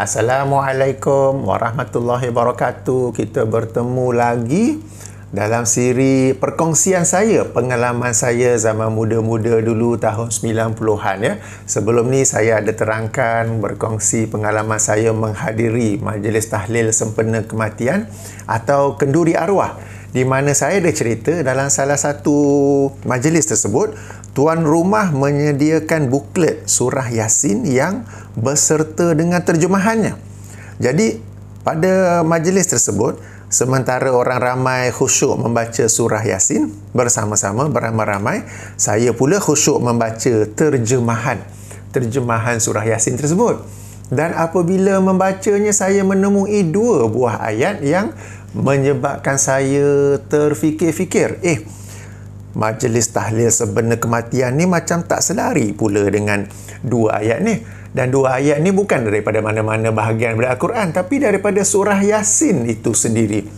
Assalamualaikum warahmatullahi wabarakatuh. Kita bertemu lagi dalam siri perkongsian saya, pengalaman saya zaman muda-muda dulu tahun 90-an ya. Sebelum ni saya ada terangkan berkongsi pengalaman saya menghadiri majlis tahlil sempena kematian atau kenduri arwah di mana saya ada cerita dalam salah satu majlis tersebut tuan rumah menyediakan buklet surah yasin yang berserta dengan terjemahannya jadi pada majlis tersebut sementara orang ramai khusyuk membaca surah yasin bersama-sama beramai-ramai saya pula khusyuk membaca terjemahan terjemahan surah yasin tersebut dan apabila membacanya saya menemui dua buah ayat yang menyebabkan saya terfikir-fikir eh majlis tahlil sebenar kematian ni macam tak selari pula dengan dua ayat ni dan dua ayat ni bukan daripada mana-mana bahagian daripada Al-Quran tapi daripada surah Yasin itu sendiri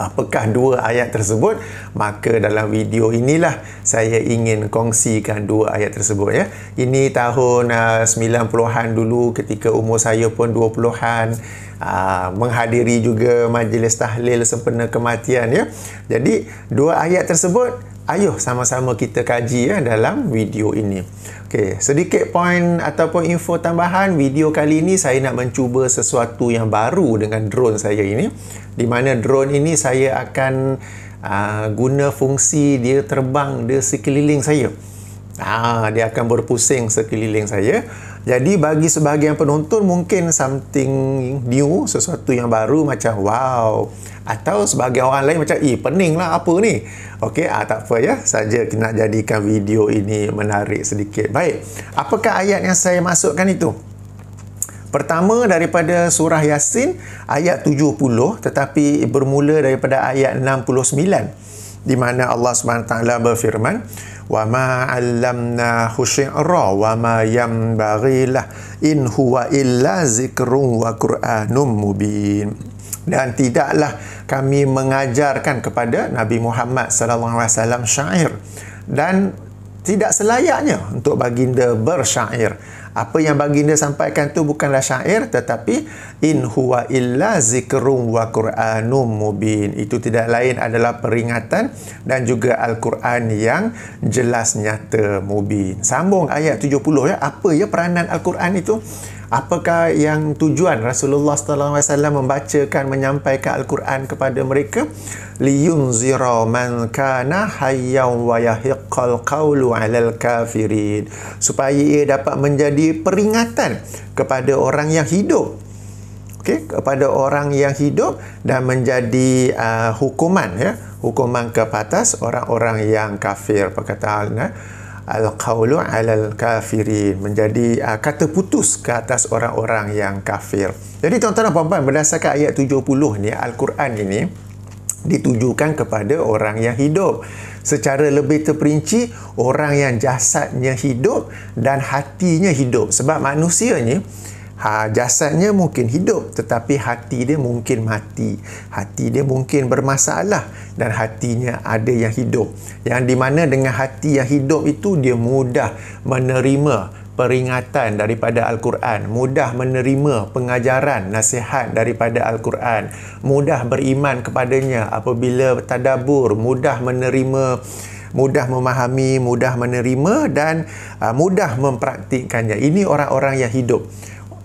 apakah dua ayat tersebut maka dalam video inilah saya ingin kongsikan dua ayat tersebut ya ini tahun uh, 90-an dulu ketika umur saya pun 20-an uh, menghadiri juga majlis tahlil sempena kematian ya jadi dua ayat tersebut ayuh sama-sama kita kaji ya dalam video ini. Okey, sedikit poin ataupun info tambahan video kali ini saya nak mencuba sesuatu yang baru dengan drone saya ini di mana drone ini saya akan uh, guna fungsi dia terbang dia sekeliling saya. Ha, dia akan berpusing sekeliling saya. Jadi bagi sebahagian penonton mungkin something new, sesuatu yang baru macam wow. Atau sebahagian orang lain macam eh pening lah apa ni. Okey, ha, tak apa ya. Saja nak jadikan video ini menarik sedikit. Baik, apakah ayat yang saya masukkan itu? Pertama daripada surah Yasin ayat 70 tetapi bermula daripada ayat 69 di mana Allah SWT berfirman وما علمناه شعرا وما ينبغي له إن هو إلا ذكر وقرآن مبين dan tidaklah kami mengajarkan kepada Nabi Muhammad sallallahu alaihi wasallam syair dan tidak selayaknya untuk baginda bersyair apa yang baginda sampaikan tu bukanlah syair tetapi in huwa illa zikrum wa quranum mubin itu tidak lain adalah peringatan dan juga al-Quran yang jelas nyata mubin sambung ayat 70 ya apa ya peranan al-Quran itu apakah yang tujuan Rasulullah sallallahu alaihi wasallam membacakan menyampaikan al-Quran kepada mereka liyunzira man kana hayyan wa yahiqqal qawlu 'alal kafirin supaya ia dapat menjadi menjadi peringatan kepada orang yang hidup. Okey, kepada orang yang hidup dan menjadi uh, hukuman ya, hukuman ke atas orang-orang yang kafir perkataan eh, al-qaulu al kafirin menjadi uh, kata putus ke atas orang-orang yang kafir. Jadi tuan-tuan dan puan-puan berdasarkan ayat 70 ni al-Quran ini ditujukan kepada orang yang hidup secara lebih terperinci orang yang jasadnya hidup dan hatinya hidup sebab manusianya ha jasadnya mungkin hidup tetapi hati dia mungkin mati hati dia mungkin bermasalah dan hatinya ada yang hidup yang di mana dengan hati yang hidup itu dia mudah menerima peringatan daripada al-Quran, mudah menerima pengajaran nasihat daripada al-Quran, mudah beriman kepadanya apabila tadabur mudah menerima mudah memahami, mudah menerima dan uh, mudah mempraktikkannya. Ini orang-orang yang hidup.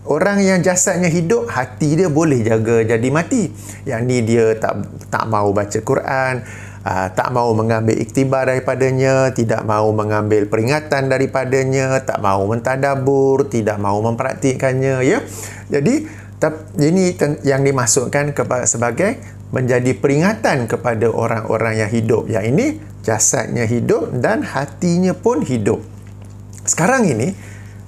Orang yang jasadnya hidup, hati dia boleh jaga jadi mati. Yang ni dia tak tak mau baca Quran, aa, ah, tak mau mengambil iktibar daripadanya, tidak mau mengambil peringatan daripadanya, tak mau mentadabur, tidak mau mempraktikkannya, ya. Jadi tap, ini yang dimasukkan kepada sebagai menjadi peringatan kepada orang-orang yang hidup. Yang ini jasadnya hidup dan hatinya pun hidup. Sekarang ini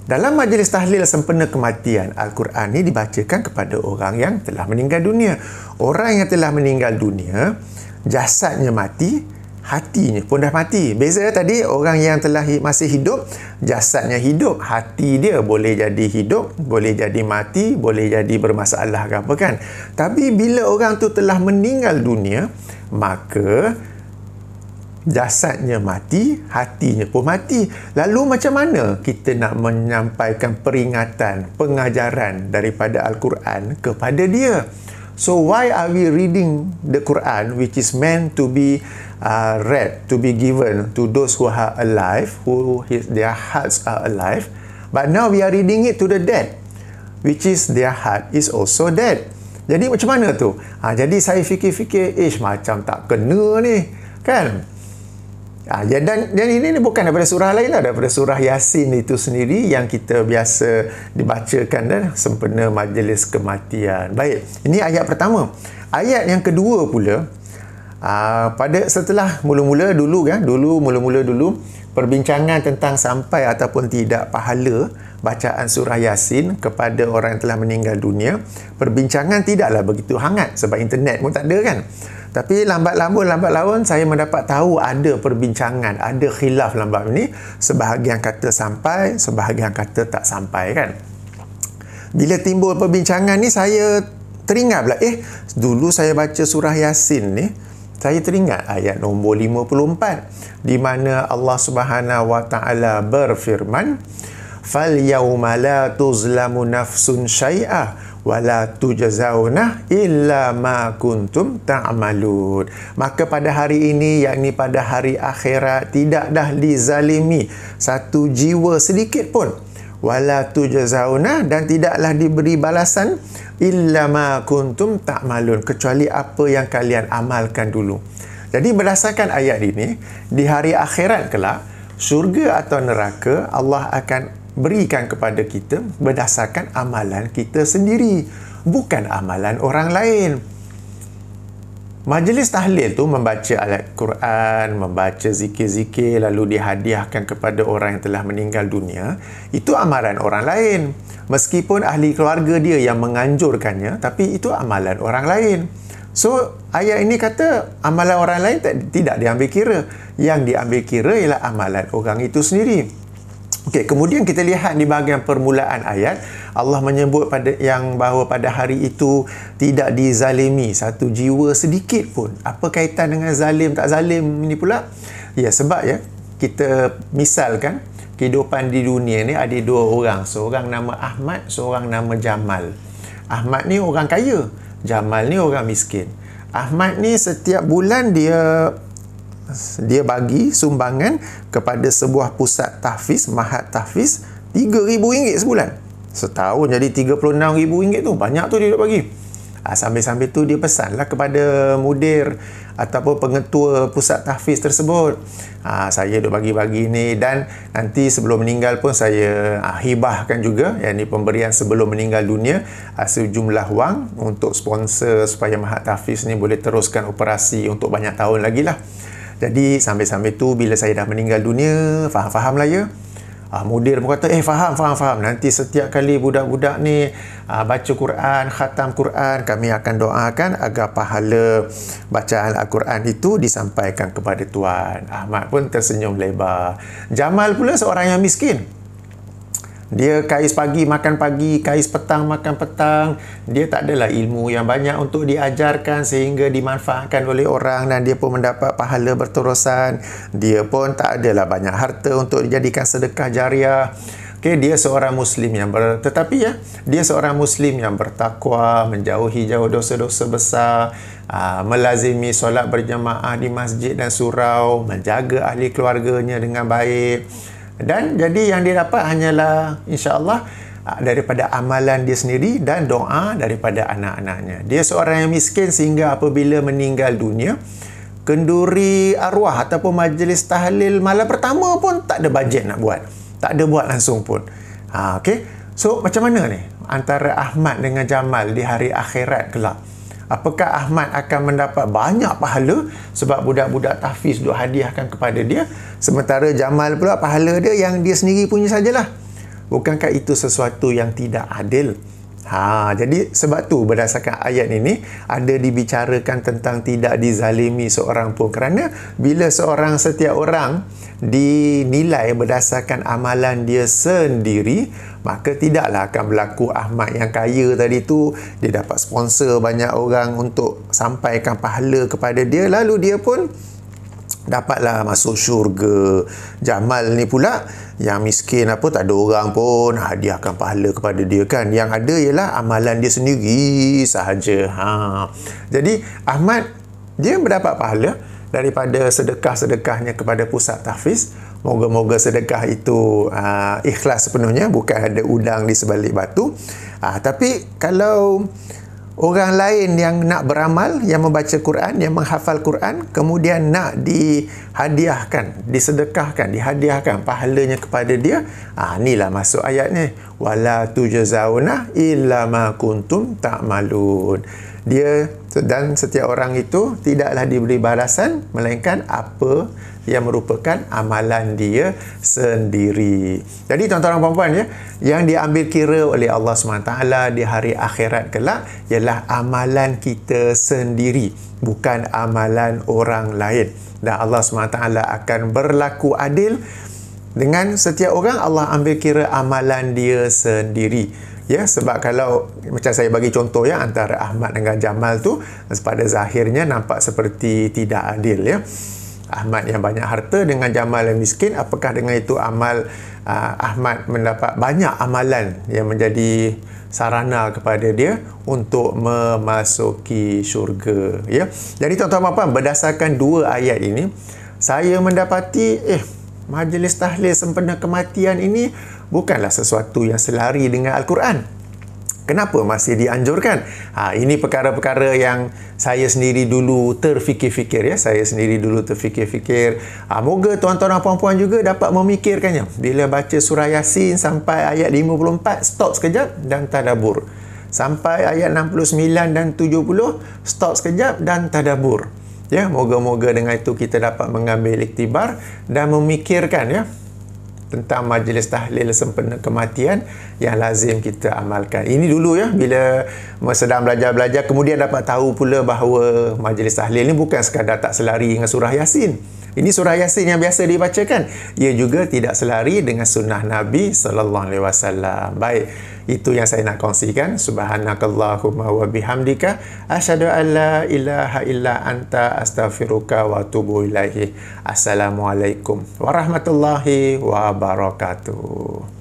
dalam majlis tahlil sempena kematian, Al-Quran ini dibacakan kepada orang yang telah meninggal dunia. Orang yang telah meninggal dunia, jasadnya mati, hatinya pun dah mati. Beza tadi orang yang telah masih hidup, jasadnya hidup, hati dia boleh jadi hidup, boleh jadi mati, boleh jadi bermasalah ke apa kan. Tapi bila orang tu telah meninggal dunia, maka jasadnya mati, hatinya pun mati. Lalu macam mana kita nak menyampaikan peringatan, pengajaran daripada Al-Quran kepada dia? So why are we reading the Quran which is meant to be uh, read, to be given to those who are alive, who his, their hearts are alive. But now we are reading it to the dead which is their heart is also dead. Jadi macam mana tu? Ha, jadi saya fikir-fikir, eh macam tak kena ni. Kan? Ha, ya, dan, dan ini, ni bukan daripada surah lain lah, daripada surah Yasin itu sendiri yang kita biasa dibacakan dan sempena majlis kematian. Baik, ini ayat pertama. Ayat yang kedua pula, aa, ah, pada setelah mula-mula dulu kan, dulu mula-mula dulu, perbincangan tentang sampai ataupun tidak pahala bacaan surah Yasin kepada orang yang telah meninggal dunia, perbincangan tidaklah begitu hangat sebab internet pun tak ada kan tapi lambat laun lambat laun saya mendapat tahu ada perbincangan ada khilaf lambat ini sebahagian kata sampai sebahagian kata tak sampai kan bila timbul perbincangan ni saya teringat pula eh dulu saya baca surah yasin ni saya teringat ayat nombor 54 di mana Allah Subhanahu Wa Taala berfirman fal yawma la tuzlamu nafsun syai'a wa la tujzauna illa ma kuntum ta'malun maka pada hari ini yakni pada hari akhirat tidak dah dizalimi satu jiwa sedikit pun wala tujzauna dan tidaklah diberi balasan illa ma kuntum ta'malun kecuali apa yang kalian amalkan dulu. Jadi berdasarkan ayat ini di hari akhirat kelak syurga atau neraka Allah akan berikan kepada kita berdasarkan amalan kita sendiri bukan amalan orang lain Majlis tahlil tu membaca ayat Quran, membaca zikir-zikir lalu dihadiahkan kepada orang yang telah meninggal dunia, itu amaran orang lain. Meskipun ahli keluarga dia yang menganjurkannya, tapi itu amalan orang lain. So, ayat ini kata amalan orang lain tak, tidak diambil kira. Yang diambil kira ialah amalan orang itu sendiri. Okey, kemudian kita lihat di bahagian permulaan ayat, Allah menyebut pada yang bahawa pada hari itu tidak dizalimi satu jiwa sedikit pun. Apa kaitan dengan zalim tak zalim ini pula? Ya, sebab ya kita misalkan kehidupan di dunia ni ada dua orang, seorang nama Ahmad, seorang nama Jamal. Ahmad ni orang kaya, Jamal ni orang miskin. Ahmad ni setiap bulan dia dia bagi sumbangan kepada sebuah pusat tahfiz mahat tahfiz RM3,000 sebulan setahun jadi RM36,000 tu banyak tu dia nak bagi ah, sambil-sambil tu dia pesanlah kepada mudir ataupun pengetua pusat tahfiz tersebut ah, saya duk bagi-bagi ni dan nanti sebelum meninggal pun saya ah, hibahkan juga yang ni pemberian sebelum meninggal dunia sejumlah wang untuk sponsor supaya mahat tahfiz ni boleh teruskan operasi untuk banyak tahun lagi lah jadi sampai-sampai tu bila saya dah meninggal dunia, faham-faham lah ya. Ah, mudir pun kata, eh faham, faham, faham. Nanti setiap kali budak-budak ni ah, baca Quran, khatam Quran, kami akan doakan agar pahala bacaan Al-Quran itu disampaikan kepada Tuan. Ahmad pun tersenyum lebar. Jamal pula seorang yang miskin. Dia kais pagi makan pagi, kais petang makan petang. Dia tak adalah ilmu yang banyak untuk diajarkan sehingga dimanfaatkan oleh orang dan dia pun mendapat pahala berterusan. Dia pun tak adalah banyak harta untuk dijadikan sedekah jariah. Okay, dia seorang Muslim yang ber... tetapi ya dia seorang Muslim yang bertakwa menjauhi jauh dosa-dosa besar aa, ah, melazimi solat berjamaah di masjid dan surau menjaga ahli keluarganya dengan baik dan jadi yang dia dapat hanyalah insyaallah ah, daripada amalan dia sendiri dan doa daripada anak-anaknya. Dia seorang yang miskin sehingga apabila meninggal dunia, kenduri arwah ataupun majlis tahlil malam pertama pun tak ada bajet nak buat. Tak ada buat langsung pun. Ha, ah, okay? So, macam mana ni antara Ahmad dengan Jamal di hari akhirat kelak? apakah Ahmad akan mendapat banyak pahala sebab budak-budak tahfiz duk hadiahkan kepada dia sementara Jamal pula pahala dia yang dia sendiri punya sajalah bukankah itu sesuatu yang tidak adil Ha, jadi sebab tu berdasarkan ayat ini ada dibicarakan tentang tidak dizalimi seorang pun kerana bila seorang setiap orang dinilai berdasarkan amalan dia sendiri maka tidaklah akan berlaku Ahmad yang kaya tadi tu dia dapat sponsor banyak orang untuk sampaikan pahala kepada dia lalu dia pun dapatlah masuk syurga Jamal ni pula yang miskin apa tak ada orang pun hadiahkan pahala kepada dia kan yang ada ialah amalan dia sendiri sahaja ha. jadi Ahmad dia mendapat pahala daripada sedekah-sedekahnya kepada pusat tahfiz moga-moga sedekah itu uh, ikhlas sepenuhnya bukan ada udang di sebalik batu uh, tapi kalau orang lain yang nak beramal yang membaca Quran yang menghafal Quran kemudian nak dihadiahkan disedekahkan dihadiahkan pahalanya kepada dia ah ha, inilah masuk ayatnya wala tujzauna illa ma kuntum ta'malun ta dia dan setiap orang itu tidaklah diberi balasan melainkan apa yang merupakan amalan dia sendiri. Jadi tuan-tuan dan puan-puan ya, yang diambil kira oleh Allah SWT di hari akhirat kelak ialah amalan kita sendiri, bukan amalan orang lain. Dan Allah SWT akan berlaku adil dengan setiap orang Allah ambil kira amalan dia sendiri ya sebab kalau macam saya bagi contoh ya antara Ahmad dengan Jamal tu pada zahirnya nampak seperti tidak adil ya Ahmad yang banyak harta dengan Jamal yang miskin apakah dengan itu amal uh, Ahmad mendapat banyak amalan yang menjadi sarana kepada dia untuk memasuki syurga ya jadi tuan-tuan puan berdasarkan dua ayat ini saya mendapati eh majlis tahlil sempena kematian ini bukanlah sesuatu yang selari dengan Al-Quran. Kenapa masih dianjurkan? Ha, ini perkara-perkara yang saya sendiri dulu terfikir-fikir ya. Saya sendiri dulu terfikir-fikir. Ha, moga tuan-tuan dan puan-puan juga dapat memikirkannya. Bila baca surah Yasin sampai ayat 54, stop sekejap dan tadabur. Sampai ayat 69 dan 70, stop sekejap dan tadabur ya moga-moga dengan itu kita dapat mengambil iktibar dan memikirkan ya tentang majlis tahlil sempena kematian yang lazim kita amalkan. Ini dulu ya bila sedang belajar-belajar kemudian dapat tahu pula bahawa majlis tahlil ni bukan sekadar tak selari dengan surah Yasin. Ini surah Yasin yang biasa dibacakan. Ia juga tidak selari dengan sunnah Nabi sallallahu alaihi wasallam. Baik, itu yang saya nak kongsikan. Subhanakallahumma wa bihamdika asyhadu an la ilaha illa anta astaghfiruka wa atubu ilaihi. Assalamualaikum warahmatullahi wabarakatuh.